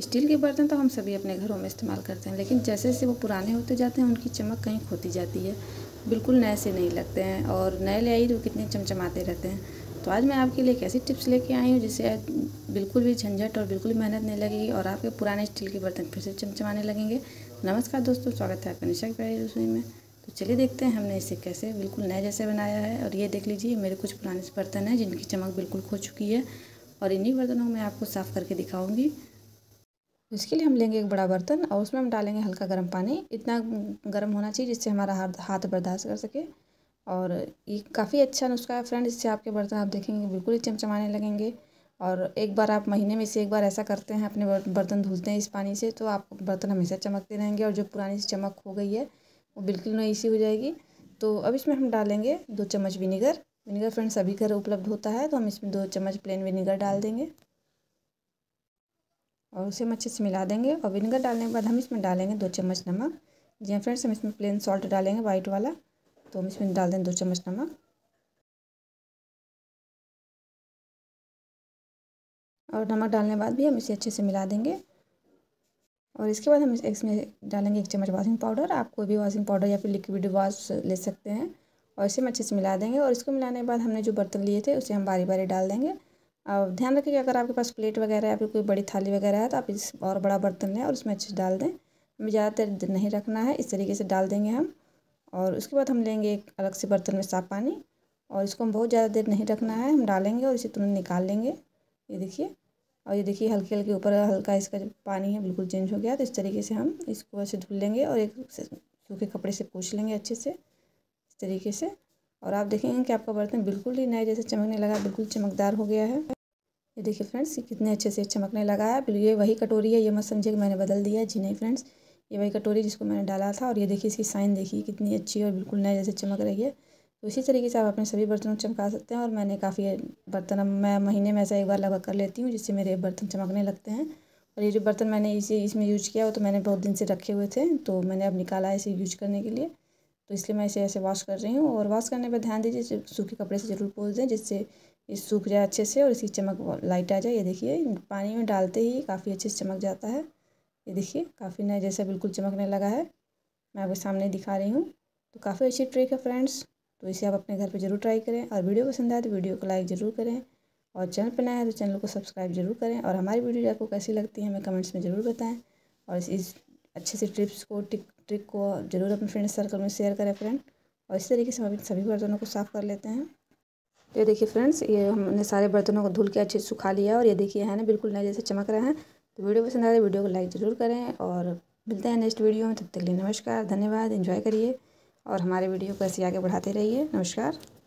steel के बर्तन तो हम सभी अपने घरों में इस्तेमाल करते हैं लेकिन जैसे जैसे वो पुराने होते जाते हैं उनकी चमक कहीं खोती जाती है बिल्कुल नए से नहीं लगते हैं और नए ले आई तो कितने चमचमाते रहते हैं तो आज मैं आपके लिए एक ऐसी टिप्स लेके आई हूँ जिससे बिल्कुल भी झंझट और बिल्कुल मेहनत नहीं लगेगी और आपके पुराने स्टील के बर्तन फिर से चमचमाने लगेंगे नमस्कार दोस्तों स्वागत है आपका निशा प्यारी रसोई में तो चलिए देखते हैं हमने इसे कैसे बिल्कुल नए जैसे बनाया है और ये देख लीजिए मेरे कुछ पुराने बर्तन हैं जिनकी चमक बिल्कुल खो चुकी है और इन्हीं बर्तनों में आपको साफ़ करके दिखाऊँगी इसके लिए हम लेंगे एक बड़ा बर्तन और उसमें हम डालेंगे हल्का गर्म पानी इतना गर्म होना चाहिए जिससे हमारा हाथ हाथ बर्दाश्त कर सके और ये काफ़ी अच्छा नुस्खा है फ्रेंड इससे आपके बर्तन आप देखेंगे बिल्कुल ही चमचमाने लगेंगे और एक बार आप महीने में से एक बार ऐसा करते हैं अपने बर्तन धुलते हैं इस पानी से तो आप बर्तन हमेशा चमकते रहेंगे और जो पुरानी सी चमक हो गई है वो बिल्कुल नई सी हो जाएगी तो अब इसमें हम डालेंगे दो चम्मच विनीगर विनीगर फ्रेंड सभी घर उपलब्ध होता है तो हम इसमें दो चम्मच प्लेन विनीगर डाल देंगे और उसे हम अच्छे से मिला देंगे और विनेगर डालने के बाद हम इसमें डालेंगे दो चम्मच नमक जी हाँ फ्रेंड्स हम इसमें प्लेन सॉल्ट डालेंगे वाइट वाला तो हम इसमें डाल देंगे दो चम्मच नमक और नमक डालने के बाद भी हम इसे अच्छे से मिला देंगे और इसके बाद हम इसमें डालेंगे एक चम्मच वॉशिंग पाउडर आप कोई भी वॉशिंग पाउडर या फिर लिक्विड वॉश ले सकते हैं और इसे हम अच्छे से मिला देंगे और इसको मिलाने के बाद हमने जो बर्तन लिए थे उसे हम बारी बारी डाल देंगे और ध्यान रखें कि अगर आपके पास प्लेट वगैरह या फिर कोई बड़ी थाली वगैरह है तो आप इस और बड़ा बर्तन लें और उसमें अच्छे डाल दें हमें ज़्यादातर नहीं रखना है इस तरीके से डाल देंगे हम और उसके बाद हम लेंगे एक अलग से बर्तन में साफ पानी और इसको हम बहुत ज़्यादा देर नहीं रखना है हम डालेंगे और इसे तुरंत निकाल लेंगे ये देखिए और ये देखिए हल्के हल्के ऊपर हल्का इसका जो पानी है बिल्कुल चेंज हो गया तो इस तरीके से हम इसको अच्छे धुल लेंगे और एक सूखे कपड़े से पूछ लेंगे अच्छे से इस तरीके से और आप देखेंगे कि आपका बर्तन बिल्कुल ही नए जैसे चमकने लगा बिल्कुल चमकदार हो गया है ये देखिए फ्रेंड्स कितने अच्छे से चमकने लगा है ये वही कटोरी है ये मत समझिए कि मैंने बदल दिया जी नहीं फ्रेंड्स ये वही कटोरी जिसको मैंने डाला था और ये देखिए इसकी साइन देखिए कितनी अच्छी और बिल्कुल नए जैसे चमक रही है तो इसी तरीके से आप अपने सभी बर्तनों को चमका सकते हैं और मैंने काफ़ी बर्तन मैं महीने में ऐसा एक बार लगा कर लेती हूँ जिससे मेरे बर्तन चमकने लगते हैं और ये जो बर्तन मैंने इसे इसमें यूज किया वो तो मैंने बहुत दिन से रखे हुए थे तो मैंने अब निकाला है इसे यूज करने के लिए तो इसलिए मैं इसे ऐसे वॉश कर रही हूँ और वॉश करने पर ध्यान दीजिए सूखे कपड़े से ज़रूर पोस दें जिससे ये सूख जाए अच्छे से और इसकी चमक लाइट आ जाए ये देखिए पानी में डालते ही काफ़ी अच्छे से चमक जाता है ये देखिए काफ़ी नया जैसा बिल्कुल चमकने लगा है मैं आपके सामने दिखा रही हूँ तो काफ़ी अच्छी ट्रिक है फ्रेंड्स तो इसे आप अपने घर पर जरूर ट्राई करें और वीडियो पसंद आए तो वीडियो को लाइक ज़रूर करें और चैनल पर नया है तो चैनल को सब्सक्राइब जरूर करें और हमारी वीडियो आपको कैसी लगती है हमें कमेंट्स में ज़रूर बताएं और इस अच्छे से ट्रिप्स को टिक ट्रिक को जरूर अपने फ्रेंड सर्कल में शेयर करें फ्रेंड और इसी तरीके से हम सभी बर्तनों को साफ़ कर लेते हैं तो ये देखिए फ्रेंड्स ये हमने सारे बर्तनों को धुल के अच्छे से सुखा लिया और ये देखिए है ना बिल्कुल नए जैसे चमक रहे हैं तो वीडियो पसंद आए तो वीडियो को लाइक ज़रूर करें और मिलते हैं नेक्स्ट वीडियो में तब तक के लिए नमस्कार धन्यवाद इन्जॉय करिए और हमारे वीडियो को ऐसे आगे बढ़ाते रहिए नमस्कार